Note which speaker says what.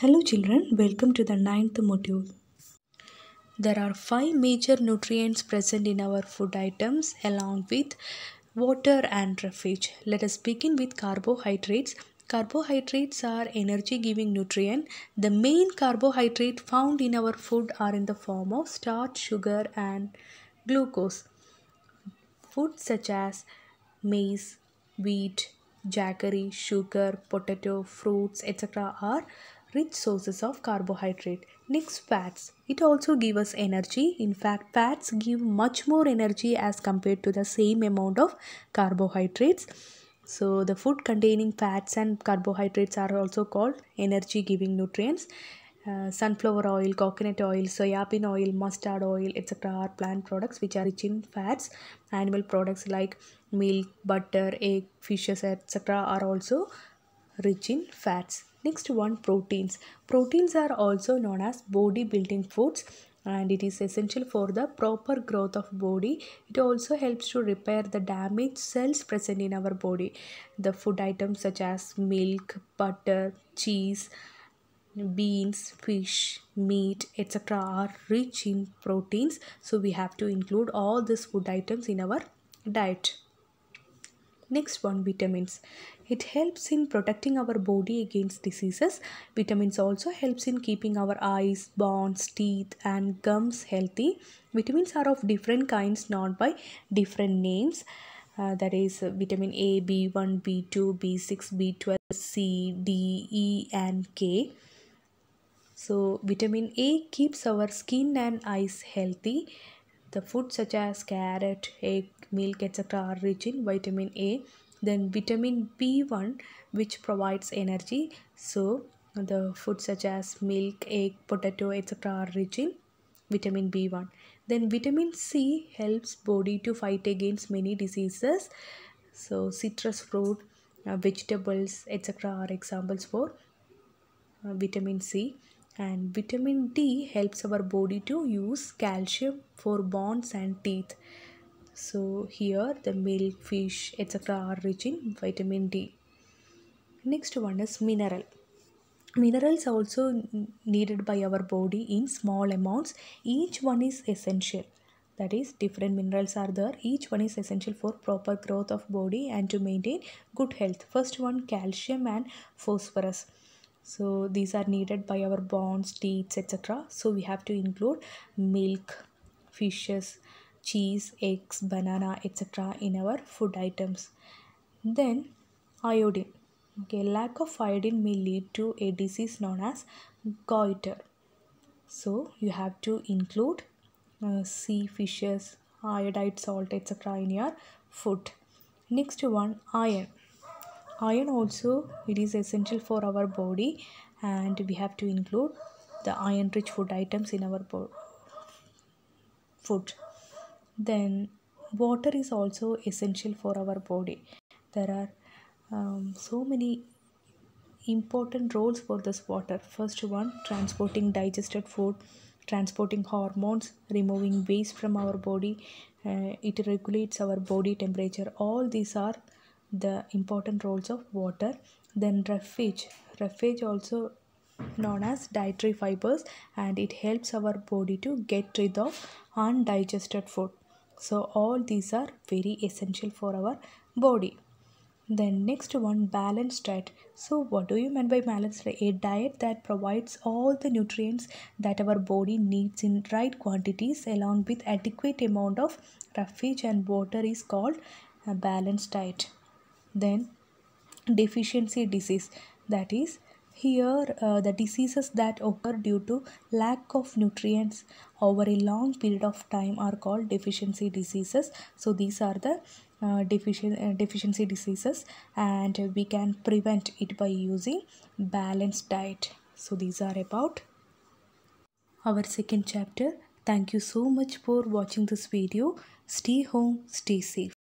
Speaker 1: Hello children, welcome to the ninth module. There are five major nutrients present in our food items along with water and refuge. Let us begin with carbohydrates. Carbohydrates are energy giving nutrient. The main carbohydrate found in our food are in the form of starch, sugar and glucose. Foods such as maize, wheat, jaggery, sugar, potato, fruits etc. are rich sources of carbohydrate. Next, fats. It also gives us energy. In fact, fats give much more energy as compared to the same amount of carbohydrates. So, the food containing fats and carbohydrates are also called energy-giving nutrients. Uh, sunflower oil, coconut oil, soybean oil, mustard oil, etc. are plant products which are rich in fats. Animal products like milk, butter, egg, fishes, etc. are also rich in fats. Next one proteins. Proteins are also known as body building foods and it is essential for the proper growth of body. It also helps to repair the damaged cells present in our body. The food items such as milk, butter, cheese, beans, fish, meat, etc. are rich in proteins. So we have to include all these food items in our diet. Next one vitamins. It helps in protecting our body against diseases. Vitamins also helps in keeping our eyes, bones, teeth and gums healthy. Vitamins are of different kinds not by different names. Uh, that is uh, vitamin A, B1, B2, B6, B12, C, D, E and K. So vitamin A keeps our skin and eyes healthy. The food such as carrot, egg, milk etc. are rich in vitamin A then vitamin b1 which provides energy so the food such as milk egg potato etc are rich in vitamin b1 then vitamin c helps body to fight against many diseases so citrus fruit uh, vegetables etc are examples for uh, vitamin c and vitamin d helps our body to use calcium for bones and teeth so here the milk, fish, etc. are rich in vitamin D. Next one is mineral. Minerals are also needed by our body in small amounts. Each one is essential. That is different minerals are there. Each one is essential for proper growth of body and to maintain good health. First one calcium and phosphorus. So these are needed by our bones, teeth, etc. So we have to include milk, fishes, cheese, eggs, banana, etc. in our food items. Then iodine. Okay, lack of iodine may lead to a disease known as goiter. So you have to include uh, sea fishes, iodide salt, etc. in your food. Next one, iron. Iron also it is essential for our body, and we have to include the iron-rich food items in our food then water is also essential for our body there are um, so many important roles for this water first one transporting digested food transporting hormones removing waste from our body uh, it regulates our body temperature all these are the important roles of water then refuge refuge also known as dietary fibers and it helps our body to get rid of undigested food so all these are very essential for our body then next one balanced diet so what do you mean by balanced diet a diet that provides all the nutrients that our body needs in right quantities along with adequate amount of roughage and water is called a balanced diet then deficiency disease that is here, uh, the diseases that occur due to lack of nutrients over a long period of time are called deficiency diseases. So, these are the uh, deficient, uh, deficiency diseases and we can prevent it by using balanced diet. So, these are about our second chapter. Thank you so much for watching this video. Stay home, stay safe.